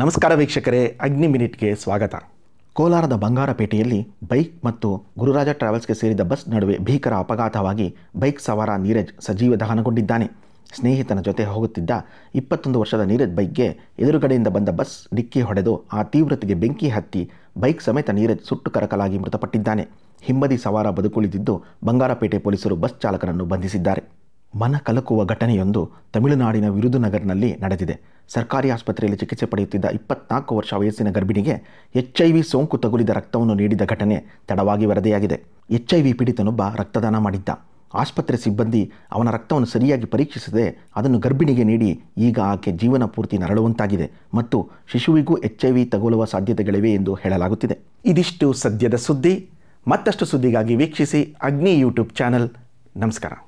ನಮಸ್ಕಾರ ವೀಕ್ಷಕರೇ ಅಗ್ನಿ ಮಿನಿಟ್ಗೆ ಸ್ವಾಗತ ಕೋಲಾರದ ಬಂಗಾರಪೇಟೆಯಲ್ಲಿ ಬೈಕ್ ಮತ್ತು ಗುರುರಾಜ ಟ್ರಾವೆಲ್ಸ್ಗೆ ಸೇರಿದ ಬಸ್ ನಡುವೆ ಭೀಕರ ಅಪಘಾತವಾಗಿ ಬೈಕ್ ಸವಾರ ನೀರಜ್ ಸಜೀವ ದಹನಗೊಂಡಿದ್ದಾನೆ ಸ್ನೇಹಿತನ ಜೊತೆ ಹೋಗುತ್ತಿದ್ದ ಇಪ್ಪತ್ತೊಂದು ವರ್ಷದ ನೀರಜ್ ಬೈಕ್ಗೆ ಎದುರುಗಡೆಯಿಂದ ಬಂದ ಬಸ್ ಡಿಕ್ಕಿ ಹೊಡೆದು ಆ ತೀವ್ರತೆಗೆ ಬೆಂಕಿ ಹತ್ತಿ ಬೈಕ್ ಸಮೇತ ನೀರಜ್ ಸುಟ್ಟು ಕರಕಲಾಗಿ ಮೃತಪಟ್ಟಿದ್ದಾನೆ ಹಿಂಬದಿ ಸವಾರ ಬದುಕುಳಿದಿದ್ದು ಬಂಗಾರಪೇಟೆ ಪೊಲೀಸರು ಬಸ್ ಚಾಲಕನನ್ನು ಬಂಧಿಸಿದ್ದಾರೆ ಮನ ಕಲಕುವ ಘಟನೆಯೊಂದು ತಮಿಳುನಾಡಿನ ವಿರುದುನಗರ್ನಲ್ಲಿ ನಡೆದಿದೆ ಸರ್ಕಾರಿ ಆಸ್ಪತ್ರೆಯಲ್ಲಿ ಚಿಕಿತ್ಸೆ ಪಡೆಯುತ್ತಿದ್ದ ಇಪ್ಪತ್ನಾಲ್ಕು ವರ್ಷ ವಯಸ್ಸಿನ ಗರ್ಭಿಣಿಗೆ ಎಚ್ ಐ ವಿ ಸೋಂಕು ತಗುಲಿದ ರಕ್ತವನ್ನು ನೀಡಿದ ಘಟನೆ ತಡವಾಗಿ ವರದಿಯಾಗಿದೆ ಎಚ್ ಐ ವಿ ಪೀಡಿತನೊಬ್ಬ ರಕ್ತದಾನ ಮಾಡಿದ್ದ ಆಸ್ಪತ್ರೆ ಸಿಬ್ಬಂದಿ ಅವನ ರಕ್ತವನ್ನು ಸರಿಯಾಗಿ ಪರೀಕ್ಷಿಸದೆ ಅದನ್ನು ಗರ್ಭಿಣಿಗೆ ನೀಡಿ ಈಗ ಆಕೆ ಜೀವನ ಪೂರ್ತಿ ನರಳುವಂತಾಗಿದೆ ಮತ್ತು ಶಿಶುವಿಗೂ ಎಚ್ ಐ ವಿ ತಗುಲುವ ಸಾಧ್ಯತೆಗಳಿವೆ ಎಂದು ಹೇಳಲಾಗುತ್ತಿದೆ ಇದಿಷ್ಟು ಸದ್ಯದ ಸುದ್ದಿ ಮತ್ತಷ್ಟು ಸುದ್ದಿಗಾಗಿ ವೀಕ್ಷಿಸಿ ಅಗ್ನಿ ಯೂಟ್ಯೂಬ್ ಚಾನಲ್ ನಮಸ್ಕಾರ